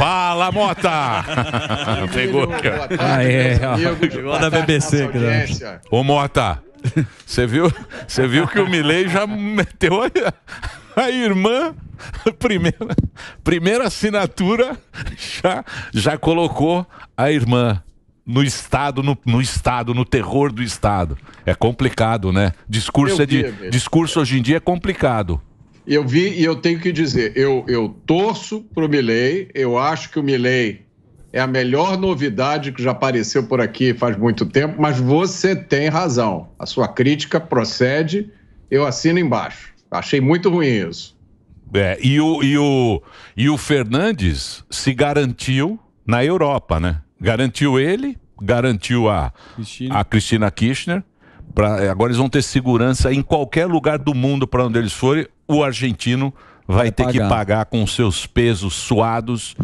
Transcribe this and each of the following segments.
Fala, Mota! Pegou aqui, ó. Ah, é, ó. da BBC, cara. Né? Ô, Mota, você viu, você viu que o Milei já meteu a, a irmã primeira, primeira assinatura já, já colocou a irmã no Estado, no, no, Estado, no terror do Estado. É complicado, né? Discurso, é de, discurso hoje em dia é complicado. Eu vi e eu tenho que dizer, eu, eu torço para o Milley, eu acho que o Milley é a melhor novidade que já apareceu por aqui faz muito tempo, mas você tem razão. A sua crítica procede, eu assino embaixo. Achei muito ruim isso. É, e, o, e, o, e o Fernandes se garantiu na Europa, né? Garantiu ele, garantiu a Cristina, a Cristina Kirchner. Pra, agora eles vão ter segurança em qualquer lugar do mundo para onde eles forem o argentino vai, vai ter pagar. que pagar com seus pesos suados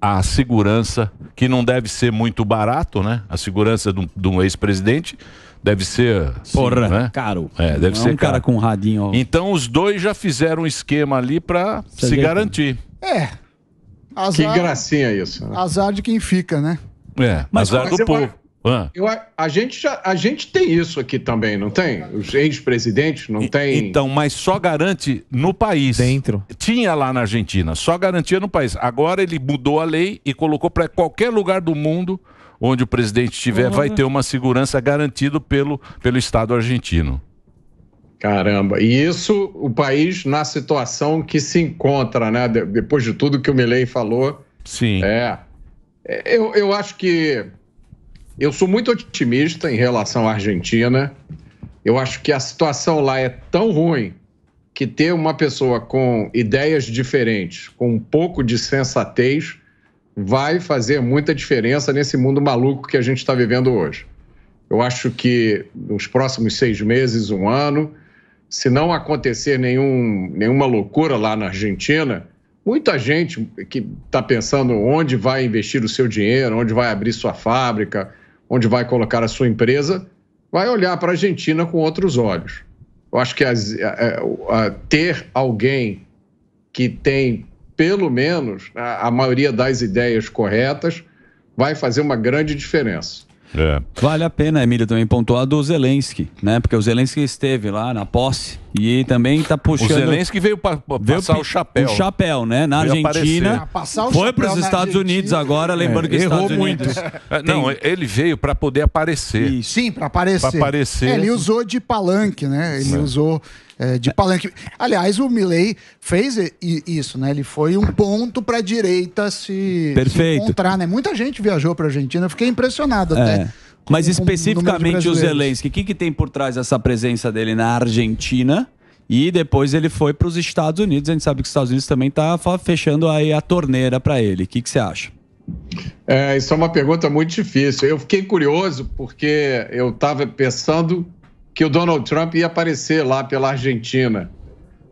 a segurança, que não deve ser muito barato, né? A segurança de um, ex-presidente deve ser. Porra, né? caro. É, deve não é ser. É um caro. cara com um radinho. Ó. Então os dois já fizeram um esquema ali para se garantir. É. Azar, que gracinha isso. Né? Azar de quem fica, né? É, mas, azar do povo. Vai... Eu, a, a, gente já, a gente tem isso aqui também, não tem? Os ex-presidentes não tem. Então, mas só garante no país. Dentro. Tinha lá na Argentina, só garantia no país. Agora ele mudou a lei e colocou para qualquer lugar do mundo onde o presidente estiver, vai uhum. ter uma segurança garantida pelo, pelo Estado argentino. Caramba, e isso o país na situação que se encontra, né? De, depois de tudo que o Milei falou. Sim. É. é eu, eu acho que eu sou muito otimista em relação à Argentina. Eu acho que a situação lá é tão ruim que ter uma pessoa com ideias diferentes, com um pouco de sensatez, vai fazer muita diferença nesse mundo maluco que a gente está vivendo hoje. Eu acho que nos próximos seis meses, um ano, se não acontecer nenhum, nenhuma loucura lá na Argentina, muita gente que está pensando onde vai investir o seu dinheiro, onde vai abrir sua fábrica, onde vai colocar a sua empresa, vai olhar para a Argentina com outros olhos. Eu acho que as, a, é, a, ter alguém que tem, pelo menos, a, a maioria das ideias corretas vai fazer uma grande diferença. É. Vale a pena, Emílio, também pontuar do Zelensky, né? Porque o Zelensky esteve lá na posse e também está puxando. O Zelensky veio pa veio passar o chapéu. O chapéu, né? Na veio Argentina. Ah, Foi para os Estados Unidos agora, é, lembrando é, que errou Estados muito. É, ah, não, ele veio para poder aparecer. Isso. Sim, para aparecer. Pra aparecer. É, ele usou de palanque, né? Ele Sim. É. usou é, de palanque. Aliás, o Milley fez isso, né? Ele foi um ponto para a direita se, Perfeito. se encontrar, né? Muita gente viajou para a Argentina, eu fiquei impressionado é. até. Mas com, especificamente com o Zelensky, o que, que tem por trás dessa presença dele na Argentina? E depois ele foi para os Estados Unidos. A gente sabe que os Estados Unidos também está fechando aí a torneira para ele. O que, que você acha? É, isso é uma pergunta muito difícil. Eu fiquei curioso porque eu estava pensando que o Donald Trump ia aparecer lá pela Argentina.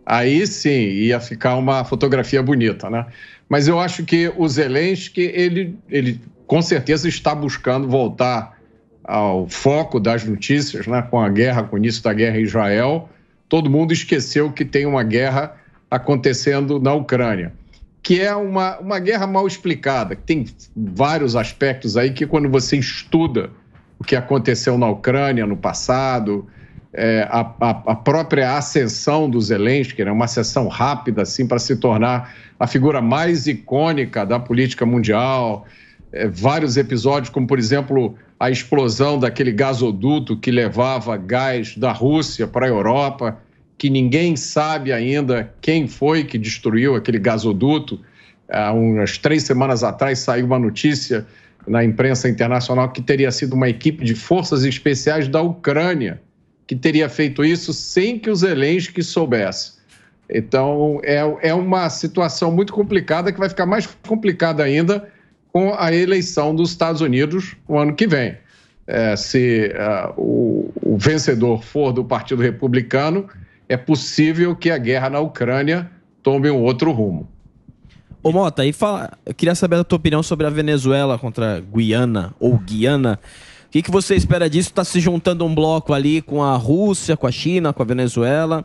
Aí sim ia ficar uma fotografia bonita, né? Mas eu acho que o Zelensky, ele, ele com certeza está buscando voltar ao foco das notícias, né? Com a guerra, com o início da guerra em Israel, todo mundo esqueceu que tem uma guerra acontecendo na Ucrânia, que é uma, uma guerra mal explicada, que tem vários aspectos aí que quando você estuda o que aconteceu na Ucrânia no passado, é, a, a, a, própria ascensão do Zelensky, né, uma ascensão rápida assim para se tornar a figura mais icônica da política mundial. É, vários episódios, como por exemplo a explosão daquele gasoduto que levava gás da Rússia para a Europa, que ninguém sabe ainda quem foi que destruiu aquele gasoduto. Há umas três semanas atrás saiu uma notícia na imprensa internacional que teria sido uma equipe de forças especiais da Ucrânia que teria feito isso sem que os Zelensky soubesse. Então, é, é uma situação muito complicada que vai ficar mais complicada ainda com a eleição dos Estados Unidos no ano que vem. É, se uh, o, o, vencedor for do Partido Republicano, é possível que a guerra na Ucrânia tome um outro rumo. Ô Mota, e fala, eu queria saber a tua opinião sobre a Venezuela contra a Guiana ou Guiana. O que, que você espera disso? Está se juntando um bloco ali com a Rússia, com a China, com a Venezuela.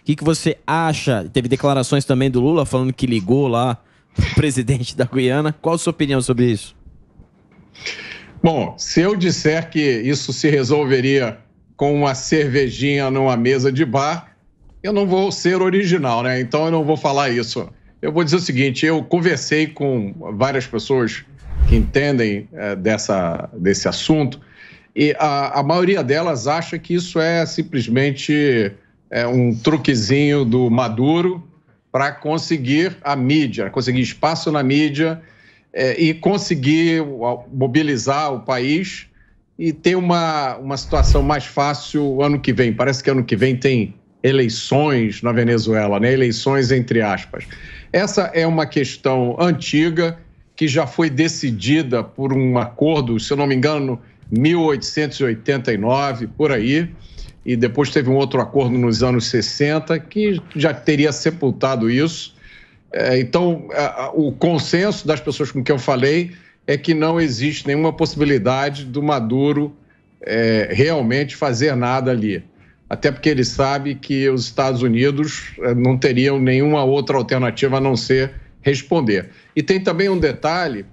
O que, que você acha? Teve declarações também do Lula falando que ligou lá o presidente da Guiana. Qual a sua opinião sobre isso? Bom, se eu disser que isso se resolveria com uma cervejinha numa mesa de bar, eu não vou ser original, né? Então eu não vou falar isso. Eu vou dizer o seguinte: eu conversei com várias pessoas que entendem é, dessa, desse assunto, e a, a, maioria delas acha que isso é simplesmente é, um truquezinho do Maduro para conseguir a mídia, conseguir espaço na mídia é, e conseguir mobilizar o país e ter uma, uma situação mais fácil ano que vem. Parece que ano que vem tem eleições na Venezuela, né? eleições entre aspas. Essa é uma questão antiga que já foi decidida por um acordo, se eu não me engano, 1889, por aí, e depois teve um outro acordo nos anos 60 que já teria sepultado isso. É, então, o consenso das pessoas com quem eu falei é que não existe nenhuma possibilidade do Maduro é, realmente fazer nada ali. Até porque ele sabe que os Estados Unidos é, não teriam nenhuma outra alternativa a não ser responder. E tem também um detalhe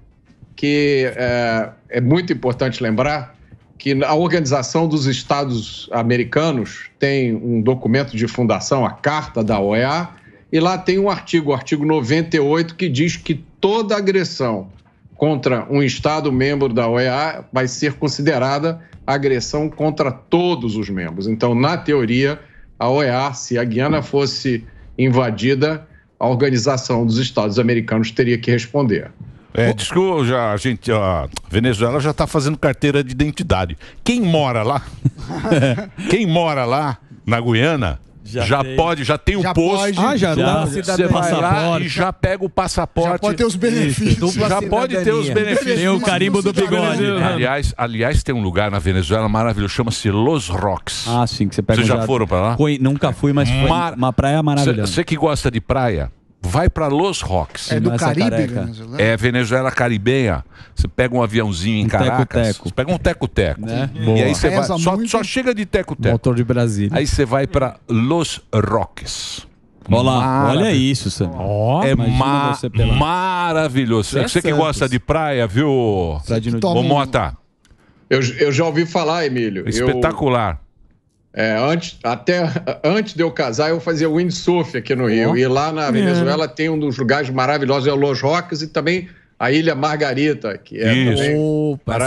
que é, é muito importante lembrar, que a Organização dos Estados Americanos tem um documento de fundação, a Carta da OEA, e lá tem um artigo, o artigo 98, que diz que toda agressão contra um Estado membro da OEA vai ser considerada agressão contra todos os membros. Então, na teoria, a OEA, se a Guiana fosse invadida, a organização dos Estados Americanos teria que responder. É, diz que a gente, a Venezuela já está fazendo carteira de identidade. Quem mora lá? Quem mora lá na Guiana já, já tem. pode, já tem já o posto. Pode, ah, já, já, você vai lá e já pega o passaporte. Já pode ter os benefícios. Já pode ter os benefícios. Tem o carimbo do bigode. Tá aliás, aliás, tem um lugar na Venezuela maravilhoso, chama-se Los Rocks. Ah, sim, que você pega. Vocês já, já foram para lá? Foi, nunca fui, mas foi Mar... uma praia maravilhosa. Você que gosta de praia, vai para Los Roques. É do Caribe, É Venezuela caribenha. Você pega um aviãozinho em Caracas, teco -teco. pega um teco-teco. Né? E aí você vai, só, só, chega de teco-teco. Motor de Brasília. Aí você vai para Los Roques. Olá, olha isso, Sam. Oh, é ma pela... maravilhoso. Você, é que gosta de praia, viu? Ô Mota. Eu, eu já ouvi falar, Emílio. Espetacular. Eu... É, antes, até antes de eu casar, eu fazia windsurf aqui no Rio. Oh. E lá na Venezuela é. tem um dos lugares maravilhosos, é Los Roques e também a Ilha Margarita, que é isso. também Opa, é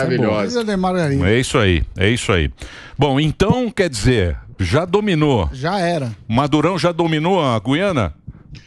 maravilhosa. É, é isso aí, é isso aí. Bom, então quer dizer, já dominou. Já era. Madurão já dominou a Guiana?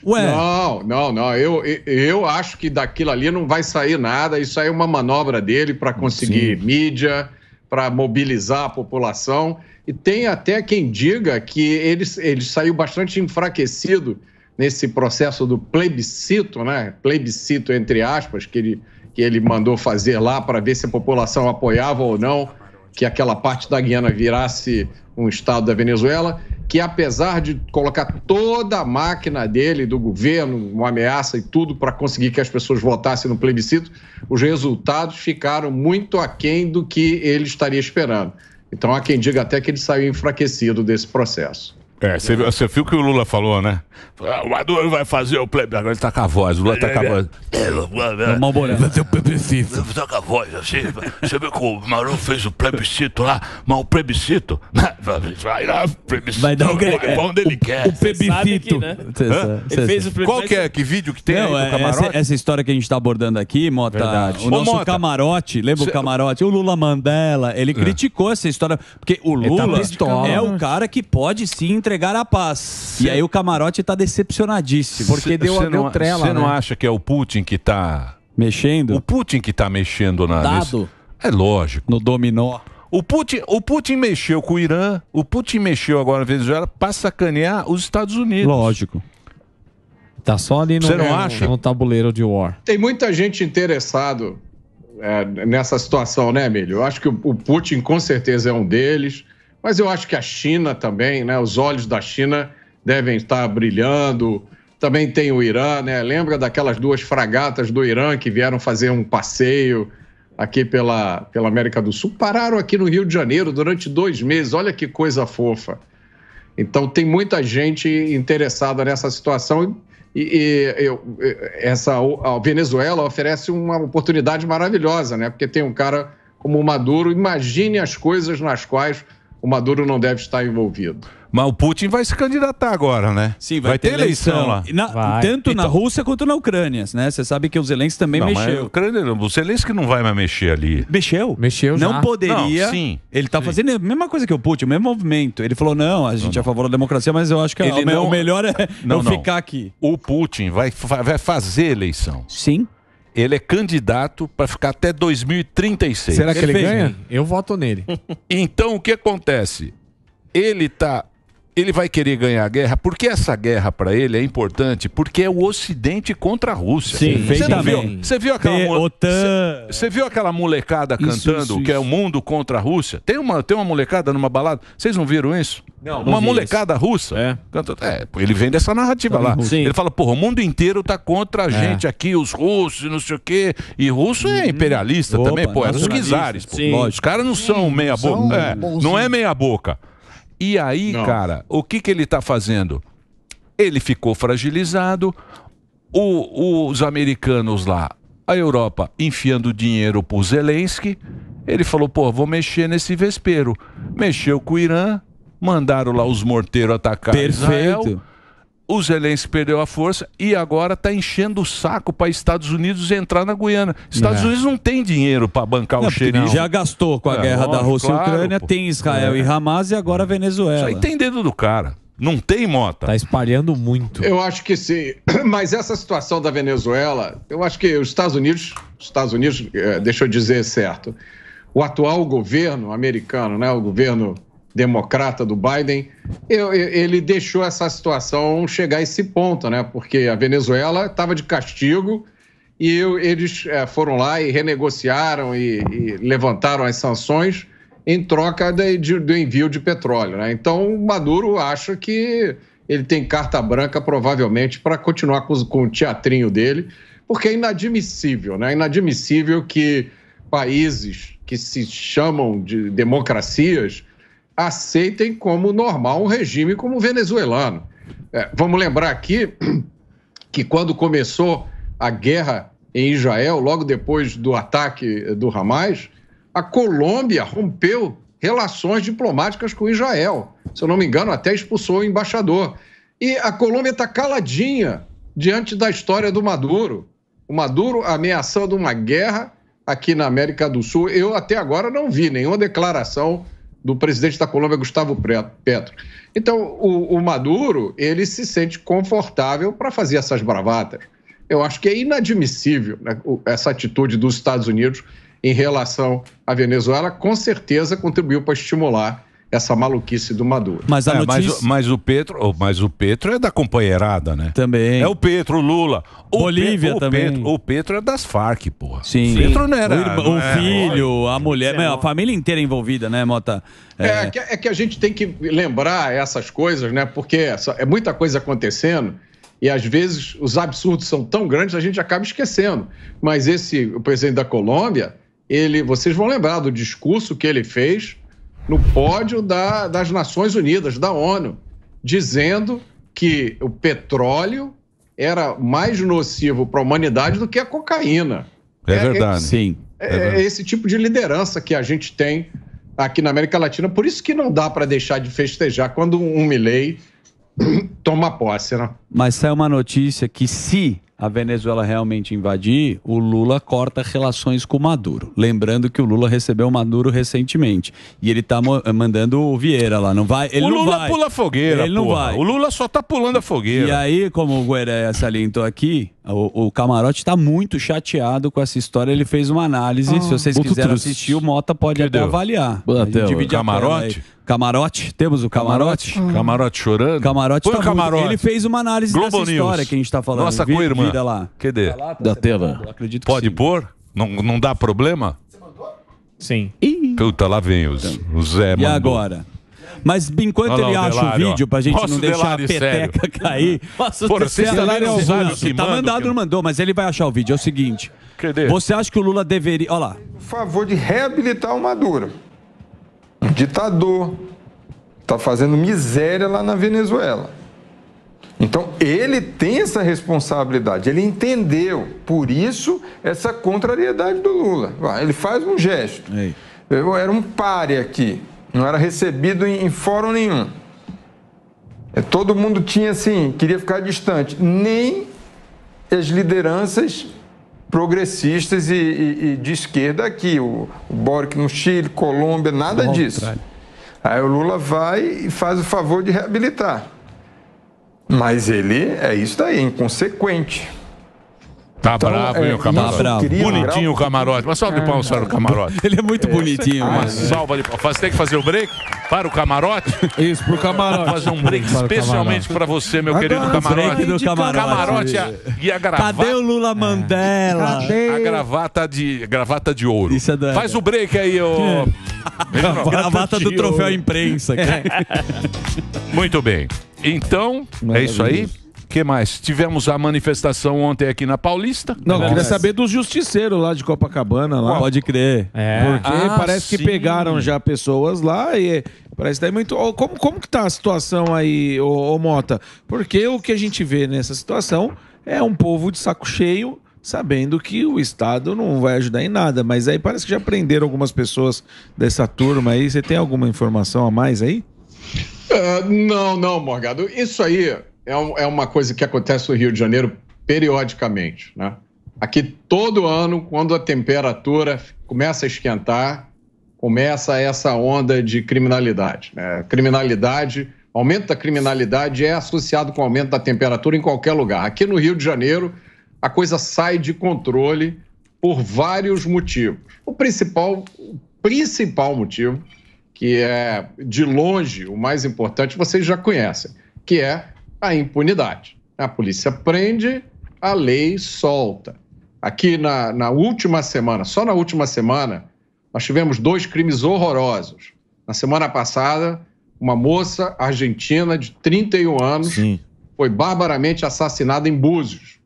Ué. Não, não, não. Eu, eu acho que daquilo ali não vai sair nada. Isso aí é uma manobra dele para conseguir Sim. mídia para mobilizar a população. E tem até quem diga que ele, ele saiu bastante enfraquecido nesse processo do plebiscito, né? Plebiscito, entre aspas, que ele, que ele mandou fazer lá para ver se a população apoiava ou não que aquela parte da Guiana virasse um estado da Venezuela, que apesar de colocar toda a máquina dele, do governo, uma ameaça e tudo para conseguir que as pessoas votassem no plebiscito, os resultados ficaram muito aquém do que ele estaria esperando. Então há quem diga até que ele saiu enfraquecido desse processo. É, você, você viu o que o Lula falou, né? Ah, o Maduro vai fazer o plebiscito. Ele tá com a voz, o Lula tá com a voz. Mal é, é, é. Moreno. Né? Vai ter o plebiscito. Tá com a voz, assim. Você viu que o Maduro fez o plebiscito lá, mas o plebiscito. Né? Vai lá, plebiscito. Vai dar o que ele quer. O plebiscito. Né? Ele fez o plebiscito. Qual que é? Que vídeo que tem Não, aí do camarote? Essa, essa história que a gente tá abordando aqui, Mota. Verdade. O nosso Ô, Mota, camarote, lembra cê... o camarote? O Lula Mandela, ele criticou essa história. Porque o tá Lula é o cara que pode se entregar entregar a paz. E aí o camarote está decepcionadíssimo. Porque cê, deu, a deu não, trela. Você não né? acha que é o Putin que está Mexendo? O Putin que está mexendo na. Dado. Nesse... É lógico. No dominó. O Putin, o Putin mexeu com o Irã, o Putin mexeu agora na Venezuela para sacanear os Estados Unidos. Lógico. Tá só ali no, Você não é, acha? no tabuleiro de war. Tem muita gente interessado é, nessa situação, né, Emílio? Eu acho que o, o Putin com certeza é um deles. Mas eu acho que a China também, né? Os olhos da China devem estar brilhando. Também tem o Irã, né? Lembra daquelas duas fragatas do Irã que vieram fazer um passeio aqui pela, pela América do Sul? Pararam aqui no Rio de Janeiro durante dois meses. Olha que coisa fofa. Então tem muita gente interessada nessa situação e, e eu, essa a Venezuela oferece uma oportunidade maravilhosa, né? Porque tem um cara como o Maduro. Imagine as coisas nas quais o Maduro não deve estar envolvido. Mas o Putin vai se candidatar agora, né? Sim, vai, vai ter, ter, eleição, lá. Na, tanto então, na Rússia quanto na Ucrânia, né? Você sabe que o Zelensky também não, mexeu. Ucrânia, o Zelensky não vai mais mexer ali. Mexeu. Mexeu já. Não poderia. Não, sim. Ele está fazendo a mesma coisa que o Putin, o mesmo movimento. Ele falou, não, a gente não, é a favor da democracia, mas eu acho que ele o, não, melhor é não, ficar aqui. O Putin vai, vai fazer eleição. Sim. Ele é candidato para ficar até 2036. Será que ele, ele ganha? Eu voto nele. então o que acontece? Ele está ele vai querer ganhar a guerra, porque essa guerra para ele é importante, porque é o Ocidente contra a Rússia. Sim, você tá não viu? Você viu aquela OTAN. Você, você viu aquela molecada isso, cantando isso, isso. que é o mundo contra a Rússia? Tem uma, tem uma molecada numa balada. Vocês não viram isso? Não, uma não molecada russa. É. Canta, é, ele vem dessa narrativa tá lá. Sim. Ele fala, porra, o mundo inteiro tá contra a é. gente é. aqui, os russos, não sei o quê. E russo é uhum. imperialista também, pô, é dos guizares. Pô. Os caras não são meia boca. É, não é meia boca. E aí, Não. cara, o que, que ele está fazendo? Ele ficou fragilizado, o, os americanos lá, a Europa enfiando dinheiro para o Zelensky, ele falou, pô, vou mexer nesse vespeiro. Mexeu com o Irã, mandaram lá os morteiros atacar Perfeito. Israel o Zelensky perdeu a força e agora está enchendo o saco para Estados Unidos entrar na Guiana. Estados é. Unidos não tem dinheiro para bancar não, o xerife. Já gastou com a é, guerra lógico, da Rússia e Ucrânia, pô. tem Israel é. e Hamas e agora a Venezuela. Isso aí tem dedo do cara. Não tem mota. Está espalhando muito. Eu acho que sim. Mas essa situação da Venezuela, eu acho que os Estados Unidos, Estados Unidos, eh, deixa eu dizer certo, o atual governo americano, né, o governo democrata do Biden, eu, ele deixou essa situação chegar a esse ponto, né? Porque a Venezuela estava de castigo e eu, eles é, foram lá e renegociaram e, e, levantaram as sanções em troca de, de, do envio de petróleo, né? Então, Maduro acha que ele tem carta branca, provavelmente, para continuar com, com o teatrinho dele, porque é inadmissível, né? É inadmissível que países que se chamam de democracias aceitem como normal um regime como o venezuelano. É, vamos lembrar aqui que quando começou a guerra em Israel, logo depois do ataque eh, do Hamas, a Colômbia rompeu relações diplomáticas com Israel. Se eu não me engano, até expulsou o embaixador. E a Colômbia está caladinha diante da história do Maduro. O Maduro ameaçando uma guerra aqui na América do Sul. Eu até agora não vi nenhuma declaração do presidente da Colômbia, Gustavo Petro. Então, o, o Maduro, ele se sente confortável para fazer essas bravatas. Eu acho que é inadmissível né, essa atitude dos Estados Unidos em relação à Venezuela, com certeza contribuiu para estimular essa maluquice do Maduro. Mas, a é, notícia... mas, mas, o Petro, oh, mas o Petro é da companheirada, né? Também. É o Petro, o Lula. O Bolívia também. O Petro, o Petro é das Farc, porra. Sim. O Petro não era. O, irmão, o filho, é, a mulher, é, a família inteira envolvida, né, Mota? É. É, é... que, é que a gente tem que lembrar essas coisas, né? Porque é muita coisa acontecendo. E às vezes os absurdos são tão grandes a gente acaba esquecendo. Mas esse o presidente da Colômbia, ele, vocês vão lembrar do discurso que ele fez no pódio da, das Nações Unidas, da ONU, dizendo que o petróleo era mais nocivo para a humanidade do que a cocaína. É, é, é, é, é verdade. É, Sim. É, verdade. esse tipo de liderança que a gente tem aqui na América Latina. Por isso que não dá para deixar de festejar quando um Milley toma posse, né? Mas sai uma notícia que se a Venezuela realmente invadir, o Lula corta relações com o Maduro. Lembrando que o Lula recebeu o Maduro recentemente. E ele tá mandando o Vieira lá. Não vai, ele o Lula vai. pula a fogueira. Ele porra. não vai. O Lula só tá pulando a fogueira. E aí, como o Guerreiro salientou aqui, o, o, Camarote está muito chateado com essa história. Ele fez uma análise. Ah, Se vocês quiserem truque. assistir, o Mota pode até avaliar. camarote? Camarote, temos o camarote. Camarote, camarote chorando. Camarote, Põe tá camarote. Muito... Ele fez uma análise Globo dessa News. história que a gente está falando. Nossa co-irmã tira lá. Cadê? Tá tá da tela. Acredito Pode pôr? Não, não dá problema? Sim. Puta, lá vem os, o Zé. E mandou. agora? Mas enquanto Olha ele lá, acha Delário, o vídeo, pra gente não deixar Delário, a peteca sério. cair. Nossa, Porra, vocês Delário é o Zé Tá, tá mandado, que... não mandou, mas ele vai achar o vídeo. É o seguinte. Cadê? Você acha que o Lula deveria. Olha lá. Por favor de reabilitar o Maduro. Ditador. Tá fazendo miséria lá na Venezuela. Então, ele tem essa responsabilidade, ele entendeu, por isso, essa contrariedade do Lula. Ele faz um gesto. Eu era um pare aqui, não era recebido em, fórum nenhum. É, todo mundo tinha assim, queria ficar distante. Nem as lideranças progressistas e, e, e de esquerda aqui, o, o Boric no Chile, Colômbia, nada disso. Aí o Lula vai e faz o favor de reabilitar. Mas ele é isso daí, inconsequente. Tá então, bravo, é, hein, é, o camarote? Tá bravo. Bonitinho o camarote. Uma salva de palmas para o camarote. Ele é muito bonitinho. Uma salva de palmas. Você tem que fazer o break para o camarote? Isso, para o camarote. Vou fazer um break para especialmente para você, meu querido camarote. Do camarote. camarote a, é e a gravata. Cadê o Lula é. Mandela? Cadê? A gravata de, gravata de ouro. Isso é da... Faz o break aí, ô... gravata, gravata do troféu ouro. imprensa. Muito bem. Então, é isso aí. O que mais? Tivemos a manifestação ontem aqui na Paulista. Não, né? queria saber dos justiceiros lá de Copacabana. Lá. Pode crer. É. é. Porque Ah, parece que pegaram já pessoas lá e parece que aí tá muito. Como, como que tá a situação aí, ô, ô Mota? Porque o que a gente vê nessa situação é um povo de saco cheio, sabendo que o Estado não vai ajudar em nada. Mas aí parece que já prenderam algumas pessoas dessa turma aí. Você tem alguma informação a mais aí? É, não, não, Morgado. Isso aí é, é uma coisa que acontece no Rio de Janeiro periodicamente. Né? Aqui todo ano, quando a temperatura começa a esquentar, começa essa onda de criminalidade. Né? Criminalidade, aumento da criminalidade é associado com aumento da temperatura em qualquer lugar. Aqui no Rio de Janeiro, a coisa sai de controle por vários motivos. O principal, o principal motivo que é de longe o mais importante, vocês já conhecem, que é a impunidade. A polícia prende, a lei solta. Aqui na, na última semana, só na última semana, nós tivemos dois crimes horrorosos. Na semana passada, uma moça argentina de 31 anos Sim. foi barbaramente assassinada em Búzios.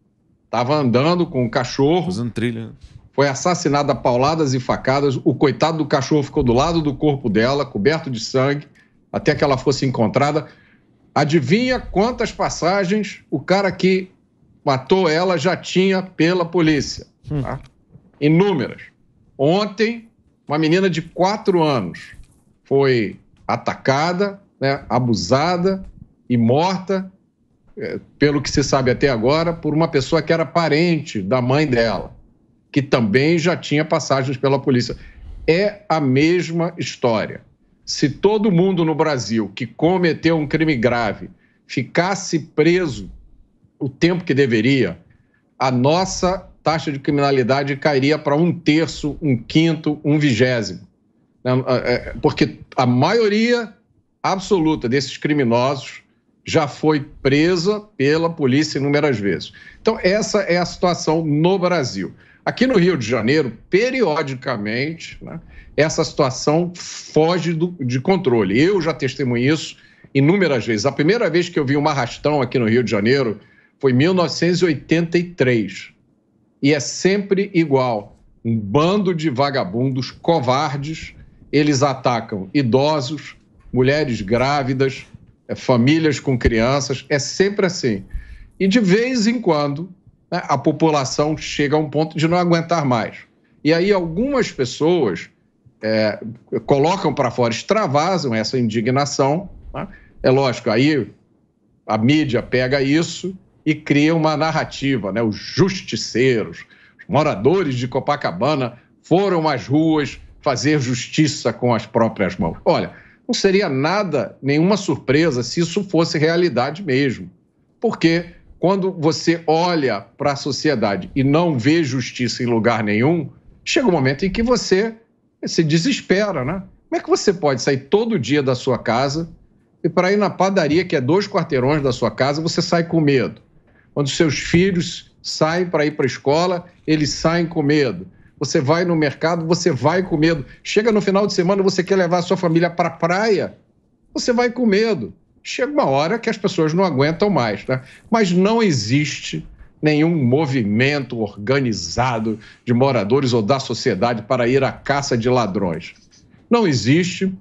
Estava andando com um cachorro. Fazendo trilha foi assassinada a pauladas e facadas. O coitado do cachorro ficou do lado do corpo dela, coberto de sangue, até que ela fosse encontrada. Adivinha quantas passagens o cara que matou ela já tinha pela polícia? Hum. Tá? Inúmeras. Ontem, uma menina de quatro anos foi atacada, né, abusada e morta, eh, pelo que se sabe até agora, por uma pessoa que era parente da mãe dela que também já tinha passagens pela polícia. É a mesma história. Se todo mundo no Brasil que cometeu um crime grave ficasse preso o tempo que deveria, a nossa taxa de criminalidade cairia para um terço, um quinto, um vigésimo. Né? É, é, porque a maioria absoluta desses criminosos já foi presa pela polícia inúmeras vezes. Então, essa é a situação no Brasil. Aqui no Rio de Janeiro, periodicamente, né, essa situação foge do, de controle. Eu já testemunhei isso inúmeras vezes. A primeira vez que eu vi um arrastão aqui no Rio de Janeiro foi em 1983. E é sempre igual. Um bando de vagabundos covardes, eles atacam idosos, mulheres grávidas, eh, famílias com crianças, é sempre assim. E de vez em quando né, a população chega a um ponto de não aguentar mais. E aí algumas pessoas é, colocam para fora, extravasam essa indignação. Né? É lógico, aí a mídia pega isso e cria uma narrativa, né? Os justiceiros, os moradores de Copacabana foram às ruas fazer justiça com as próprias mãos. Olha, não seria nada, nenhuma surpresa se isso fosse realidade mesmo, porque quando você olha para a sociedade e não vê justiça em lugar nenhum, chega um momento em que você se desespera, né? Como é que você pode sair todo dia da sua casa e para ir na padaria, que é dois quarteirões da sua casa, você sai com medo? Quando seus filhos saem para ir para a escola, eles saem com medo. Você vai no mercado, você vai com medo. Chega no final de semana, você quer levar a sua família para a praia, você vai com medo chega uma hora que as pessoas não aguentam mais. Né? Mas não existe nenhum movimento organizado de moradores ou da sociedade para ir à caça de ladrões. Não existe.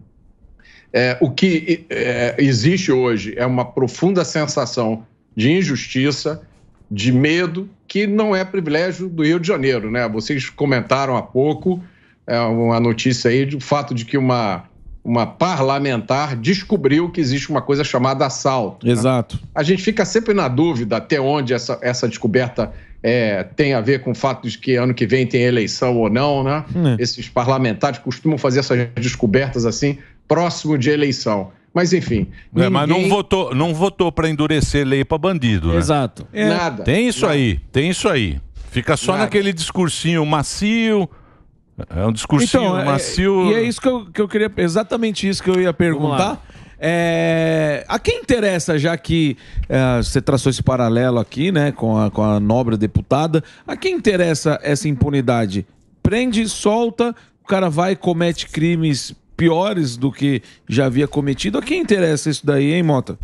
É, o que é, existe hoje é uma profunda sensação de injustiça, de medo, que não é privilégio do Rio de Janeiro. Né? Vocês comentaram há pouco é, uma notícia aí do fato de que uma uma parlamentar descobriu que existe uma coisa chamada assalto. Tá? Exato. Né? A gente fica sempre na dúvida até onde essa, essa descoberta é, tem a ver com o fato de que ano que vem tem eleição ou não, né? É. Esses parlamentares costumam fazer essas descobertas assim próximo de eleição. Mas enfim. É, ninguém... Mas não votou, não votou para endurecer lei para bandido, né? Exato. É, nada. Tem isso nada. aí, tem isso aí. Fica só nada. naquele discursinho macio, é um discursinho então, é, é, macio. e é isso que eu, que eu queria. Exatamente isso que eu ia perguntar. É, a quem interessa, já que é, você traçou esse paralelo aqui, né, com a, com a nobre deputada, a quem interessa essa impunidade? Prende, solta, o cara vai e comete crimes piores do que já havia cometido. A quem interessa isso daí, hein, Mota?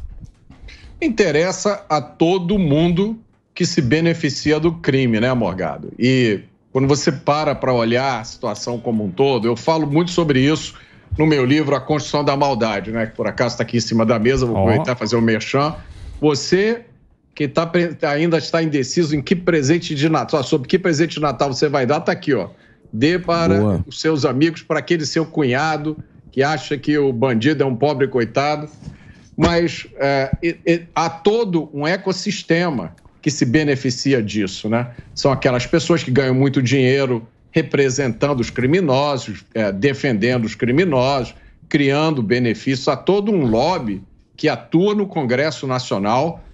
Interessa a todo mundo que se beneficia do crime, né, Morgado? E quando você para para olhar a situação como um todo, eu falo muito sobre isso no meu livro A Construção da Maldade, né? Que por acaso está aqui em cima da mesa, vou oh. aproveitar fazer o um merchan. Você que tá, ainda está indeciso em que presente de Natal, sobre que presente de Natal você vai dar, Está aqui, ó. Dê para Boa. os seus amigos, para aquele seu cunhado que acha que o bandido é um pobre coitado. Mas é, é, há todo um ecossistema que se beneficia disso, né? São aquelas pessoas que ganham muito dinheiro representando os criminosos, é, defendendo os criminosos, criando benefícios a todo um lobby que atua no Congresso Nacional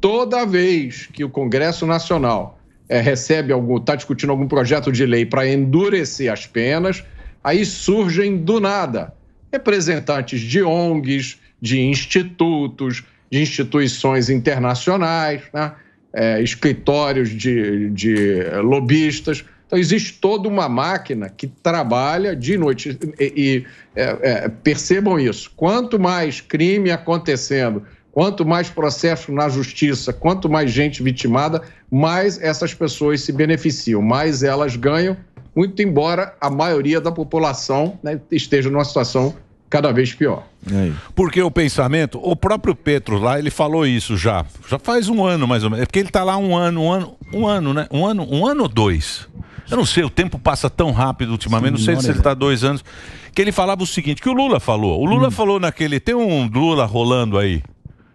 toda vez que o Congresso Nacional é, recebe algum, está discutindo algum projeto de lei para endurecer as penas, aí surgem do nada representantes de ONGs, de institutos, de instituições internacionais, né? é, escritórios de, de lobistas. Então, existe toda uma máquina que trabalha de noite. E, e é, é, percebam isso: quanto mais crime acontecendo, quanto mais processo na justiça, quanto mais gente vitimada, mais essas pessoas se beneficiam, mais elas ganham, muito embora a maioria da população né, esteja numa situação cada vez pior. Porque o pensamento, o próprio Petro lá, ele falou isso já, já faz um ano mais ou menos, é porque ele está lá um ano, um ano, um ano, né? Um ano, um ano ou dois. Eu não sei, o tempo passa tão rápido ultimamente, Sim, não sei se ele está dois anos. Que ele falava o seguinte, que o Lula falou. O Lula hum. falou naquele. Tem um Lula rolando aí.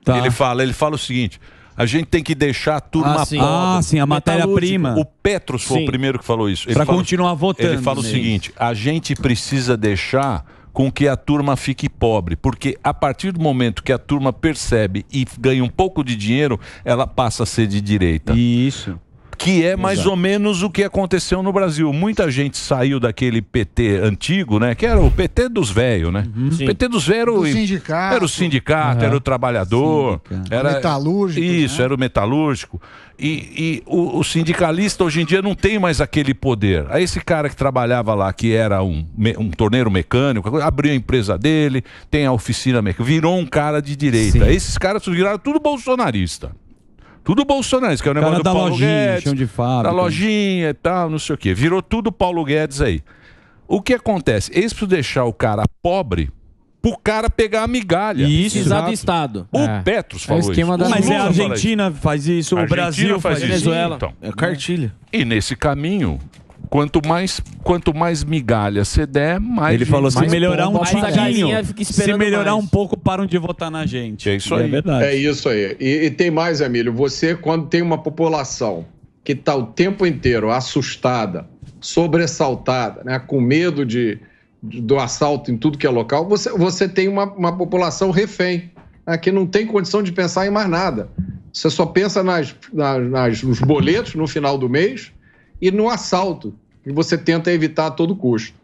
Tá. Ele fala, ele fala o seguinte. A gente tem que deixar tudo ah, na sim. Ah, sim, a tá matéria-prima. O Petros foi sim. o primeiro que falou isso. Para continuar votando. Ele fala o né? seguinte: a gente precisa deixar com que a turma fique pobre, porque a partir do momento que a turma percebe e ganha um pouco de dinheiro, ela passa a ser de direita. Isso que é mais Exato. ou menos o que aconteceu no Brasil. Muita gente saiu daquele PT antigo, né? Que era o PT dos velhos, né? Uhum. PT dos velhos Do sindicato. era o sindicato, uhum. era o trabalhador, sindicato. era metalúrgico. Isso, né? era o metalúrgico. E, e o, o, sindicalista hoje em dia não tem mais aquele poder. Aí esse cara que trabalhava lá, que era um, um torneiro mecânico, abriu a empresa dele, tem a oficina mecânica, virou um cara de direita. Sim. Esses caras viraram tudo bolsonarista. Tudo bolsonarista, que é o negócio do da Paulo lojinha, Guedes. De fábrica. Da lojinha e tal, não sei o quê. Virou tudo Paulo Guedes aí. O que acontece? Eles precisam deixar o cara pobre pro cara pegar a migalha. E isso Exato. do Estado. O é. Petros falou é o esquema isso. Da... Mas é a Argentina faz isso, o Brasil faz, faz isso. Venezuela. Então. É cartilha. E nesse caminho, Quanto mais, quanto mais migalha você der, mais. Ele falou: se melhorar um pouquinho, se melhorar mais. um pouco, param de votar na gente. É isso aí. É, verdade. é isso aí. E, e tem mais, Emílio. Você, quando tem uma população que está o tempo inteiro assustada, sobressaltada, né, com medo de, de, do assalto em tudo que é local, você, você tem uma, uma população refém, né, que não tem condição de pensar em mais nada. Você só pensa nas, nas, nas, nos boletos no final do mês e no assalto, que você tenta evitar a todo custo.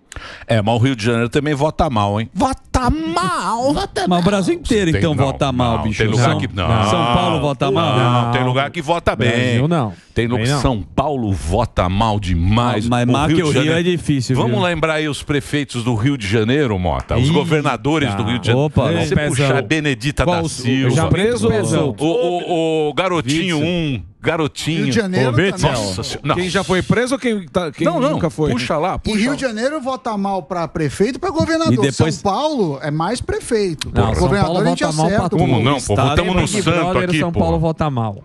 É, mas o Rio de Janeiro também vota mal, hein? Vota mal! vota mal. Mas o Brasil inteiro, tem, então, não, vota mal, bicho. Tem lugar São, que... Não, São Paulo vota mal? Não, tem lugar que vota bem. Brasil, não. Tem lugar... Não. São Paulo vota mal demais. mas mais que o Rio, é difícil. Vamos viu? lembrar aí os prefeitos do Rio de Janeiro, Mota. Os Ih, governadores tá. do Rio de Janeiro. Opa, Você puxar Benedita Qual, da Silva. Já preso? O, o, o, o Garotinho 1... Um, Garotinho. Rio de Janeiro Nossa, Quem já foi preso ou quem, tá, quem não, não. nunca foi? Puxa lá, puxa. E Rio de Janeiro vota mal para prefeito e para governador. E depois... São Paulo é mais prefeito. Não, São governador Paulo vota mal para Como não, pô? Votamos no é Santo aqui, São Paulo vota mal.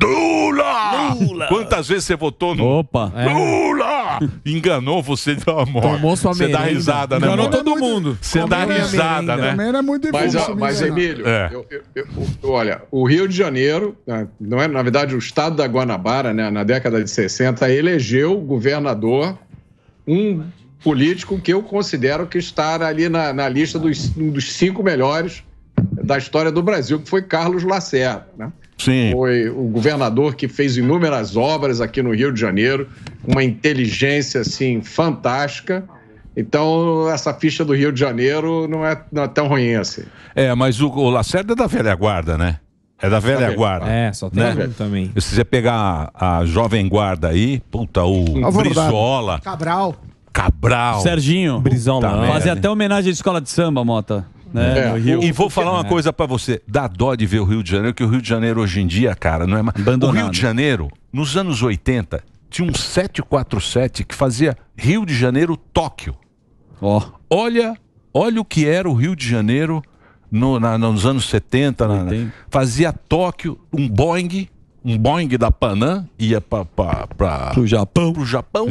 Lula! Lula! Quantas vezes você votou no Opa, é. Lula? Enganou você de amor. Tomou sua Você dá risada, né? Enganou todo mundo. Você dá risada, né? Merenda é muito Mas, mas Emílio, é. eu, eu, eu, olha, o Rio de Janeiro, né, não é, na verdade, o estado da Guanabara, né, na década de 60, elegeu governador um político que eu considero que está ali na, na lista dos, um dos cinco melhores da história do Brasil, que foi Carlos Lacerda, né? Sim. Foi o governador que fez inúmeras obras aqui no Rio de Janeiro, uma inteligência assim fantástica. Então, essa ficha do Rio de Janeiro não é, não é tão ruim assim. É, mas o, o Lacerda é da velha guarda, né? É da velha guarda. É, só tem né? um também. Se você pegar a, a jovem guarda aí, puta, o Brizola. Cabral. Cabral. Serginho. Brizola né? Fazia até homenagem à escola de samba, Mota. Né? É. E vou falar uma é. coisa para você. Dá dó de ver o Rio de Janeiro, que o Rio de Janeiro hoje em dia, cara, não é mais. O Rio de Janeiro, nos anos 80, tinha um 747 que fazia Rio de Janeiro, Tóquio. Oh. Olha, olha o que era o Rio de Janeiro no, na, nos anos 70. Na, fazia Tóquio, um Boeing um Boeing da Panam ia para o Japão. Pro Japão. Japão.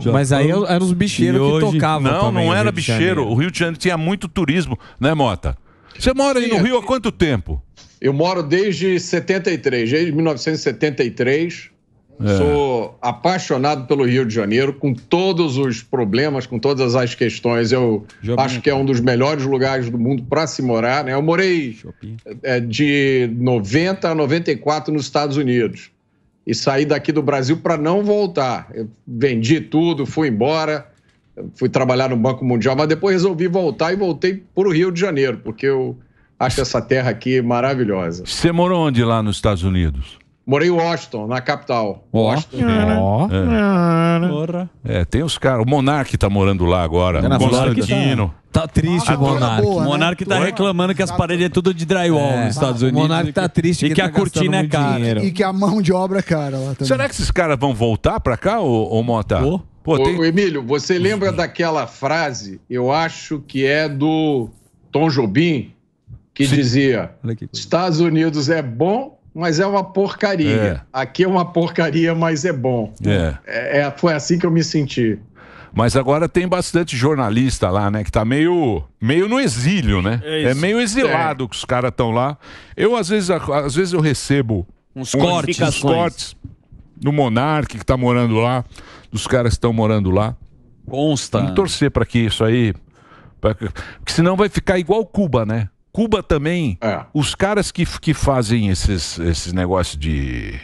Japão. Mas aí eram os bicheiros que tocavam. Não, não era bicheiro. O Rio de Janeiro tinha muito turismo, né, Mota? Você mora aí no Rio há quanto tempo? Eu moro desde 73, desde 1973. É. Sou apaixonado pelo Rio de Janeiro, com todos os problemas, com todas as questões. Eu Jobim. acho que é um dos melhores lugares do mundo para se morar. Né? Eu morei é, de 90 a 94 nos Estados Unidos e saí daqui do Brasil para não voltar. Eu vendi tudo, fui embora, fui trabalhar no Banco Mundial, mas depois resolvi voltar e voltei para o Rio de Janeiro, porque eu acho essa terra aqui maravilhosa. Você morou onde lá nos Estados Unidos? Morei em Washington, na capital. Washington. Oh. É. Porra. É, tem os caras. O Monark tá morando lá agora. É na Constantino. Tá triste ah, tá o Monark. Boa, né? Monark tá reclamando que as tá paredes é tudo de drywall é. nos Estados Unidos. O Monark tá triste. E que, que tá a cortina é cara. Dinheiro. E que a mão de obra é cara lá também. Será que esses caras vão voltar pra cá, ô, ô Mota? Oh. Pô, ô, tem... ô, Emílio, você lembra daquela frase, eu acho que é do Tom Jobim, que Sim. dizia: Estados Unidos é bom mas é uma porcaria. É. Aqui é uma porcaria, mas é bom. É. é. é. Foi assim que eu me senti. Mas agora tem bastante jornalista lá, né? Que tá meio, meio no exílio, né? É, é meio exilado é. que os caras estão lá. Eu, às vezes, às vezes eu recebo uns, cortes, uns cortes do Monarque que tá morando lá, dos caras que estão morando lá. Consta. que torcer para que isso aí. Pra... Porque senão vai ficar igual Cuba, né? Cuba também. É. Os caras que, que fazem esses, esses negócios de,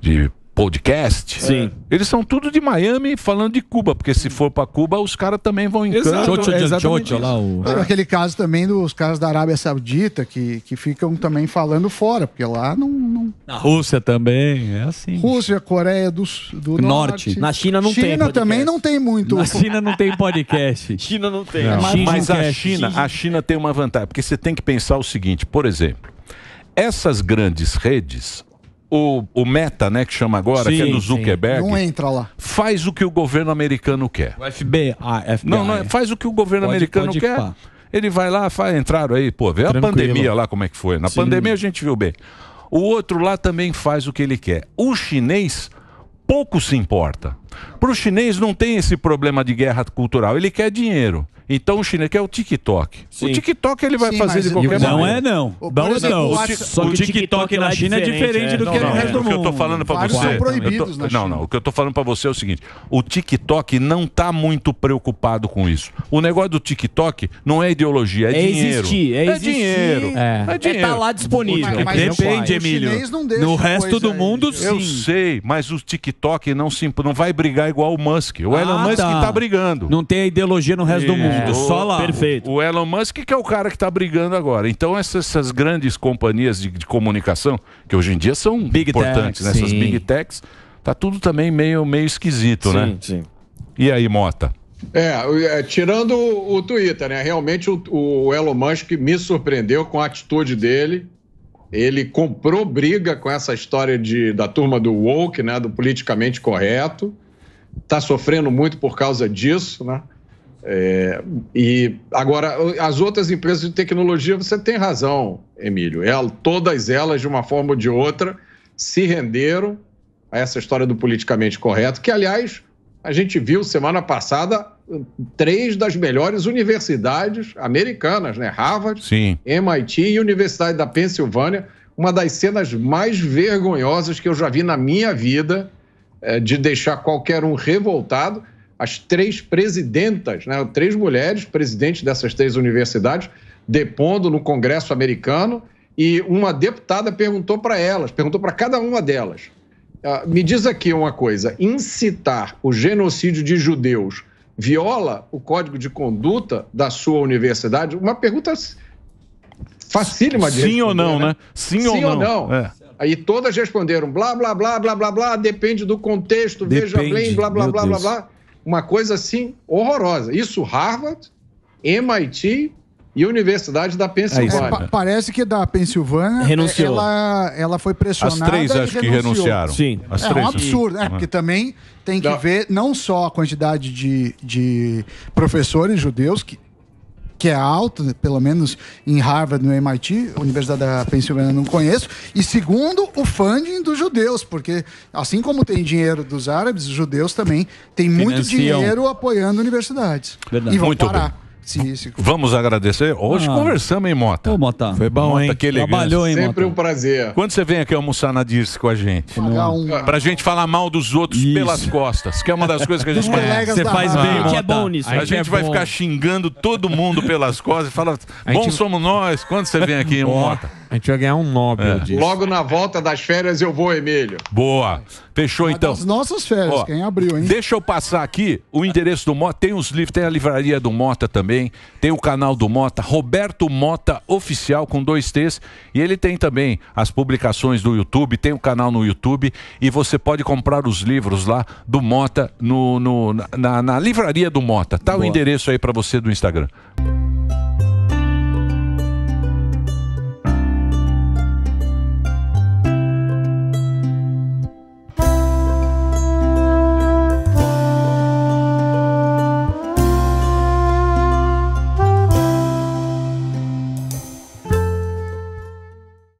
de podcast. Sim. É, eles são tudo de Miami falando de Cuba, porque se for para Cuba, os caras também vão em Exato, É exatamente lá o... é. Aquele caso também dos caras da Arábia Saudita que, que ficam também falando fora, porque lá não, não... Na Rússia também, é assim. Rússia, Coreia do, do norte. norte. Na China não China tem. China também não tem muito. Na China não tem podcast. China não tem. Não. Mas, mas a China, a China tem uma vantagem, porque você tem que pensar o seguinte, por exemplo, essas grandes redes, o, o Meta, né, que chama agora, sim, que é do Zuckerberg. Sim. Não entra lá. Faz o que o governo americano quer. O FBI. Ah, não, não, é. faz o que o governo pode, americano pode quer. Pá. Ele vai lá, faz, entraram aí, pô, vê Tranquilo. a pandemia lá como é que foi. Na sim. pandemia a gente viu bem. O outro lá também faz o que ele quer. O chinês pouco se importa. Para o chinês não tem esse problema de guerra cultural, ele quer dinheiro. Então o chinês que é o TikTok. Sim. O TikTok ele vai Sim, fazer de qualquer não maneira. Não é não. O, não não. O, o TikTok, na é China é diferente, é. do que é no resto do mundo. O que eu tô falando para você. Não, não. O que eu tô falando para você é o seguinte: o TikTok não tá muito preocupado com isso. O negócio do TikTok não é ideologia, é, é dinheiro. Existir, é, é dinheiro. É. é tá dinheiro. É tá lá disponível. Mas, mas Depende, Emílio. No resto do mundo, sim. Eu sei, mas o TikTok não se não vai brigar igual o Musk. O Elon ah, Musk tá. tá brigando. Não tem ideologia no resto do mundo. É, só lá. Perfeito. O Elon Musk que é o cara que está brigando agora. Então essas, essas grandes companhias de, de, comunicação, que hoje em dia são big importantes, tech, né? essas big techs, tá tudo também meio, meio esquisito, sim, né? Sim, sim. E aí, Mota? É, é, tirando o, Twitter, né? Realmente o, o Elon Musk me surpreendeu com a atitude dele. Ele comprou briga com essa história de, da turma do woke, né? Do politicamente correto. Tá sofrendo muito por causa disso, né? É, e agora, as outras empresas de tecnologia, você tem razão, Emílio. Ela, todas elas, de uma forma ou de outra, se renderam a essa história do politicamente correto, que, aliás, a gente viu semana passada três das melhores universidades americanas, né? Harvard, Sim. MIT e Universidade da Pensilvânia. Uma das cenas mais vergonhosas que eu já vi na minha vida, é, de deixar qualquer um revoltado as três presidentas, né, três mulheres presidentes dessas três universidades, depondo no Congresso americano. E uma deputada perguntou para elas, perguntou para cada uma delas: uh, me diz aqui uma coisa, incitar o genocídio de judeus viola o código de conduta da sua universidade? Uma pergunta facílima de Sim ou não, né? né? Sim, Sim, ou não. Ou não. É. Aí todas responderam blá, blá, blá, blá, blá, blá, depende do contexto, depende. veja bem, blá, blá, Meu blá, Deus. blá, blá uma coisa assim horrorosa. Isso Harvard, MIT e Universidade da é Pensilvânia. É, pa parece que da Pensilvânia é, Renunciou. Ela, ela foi pressionada. As três acho renunciou. que renunciaram. Sim. As é três, um absurdo, é, Porque também tem que não. ver não só a quantidade de, de professores judeus que que é alto, pelo menos em Harvard, no MIT, Universidade da Pensilvânia não conheço, e segundo, o funding dos judeus, porque assim como tem dinheiro dos árabes, os judeus também têm muito dinheiro apoiando universidades. Verdade. E vão muito parar. Bem. Vamos agradecer. Hoje ah. conversamos, hein, Mota? Ô, Mota. Foi bom, Mota, hein? Que Trabalhou, hein, Sempre Mota? um prazer. Quando você vem aqui almoçar na Dirce com a gente? Um... Pra gente falar mal dos outros Isso. pelas costas, que é uma das coisas que a gente faz. Você faz bem, ah, é bom nisso. A, gente é vai ficar xingando todo mundo pelas costas e fala, bom gente... somos nós. Quando você vem aqui, Mota? A gente vai ganhar um Nobel é. disso. Logo na volta das férias eu vou, Emílio. Boa. Fechou, então. As nossas férias, Ó, quem abriu, hein? Deixa eu passar aqui o endereço do Mota. Tem os livros, tem a livraria do Mota também, tem o canal do Mota, Roberto Mota Oficial com dois T's. E ele tem também as publicações do YouTube, tem o canal no YouTube e você pode comprar os livros lá do Mota no, no na, na, livraria do Mota. Tá Boa. o endereço aí para você do Instagram.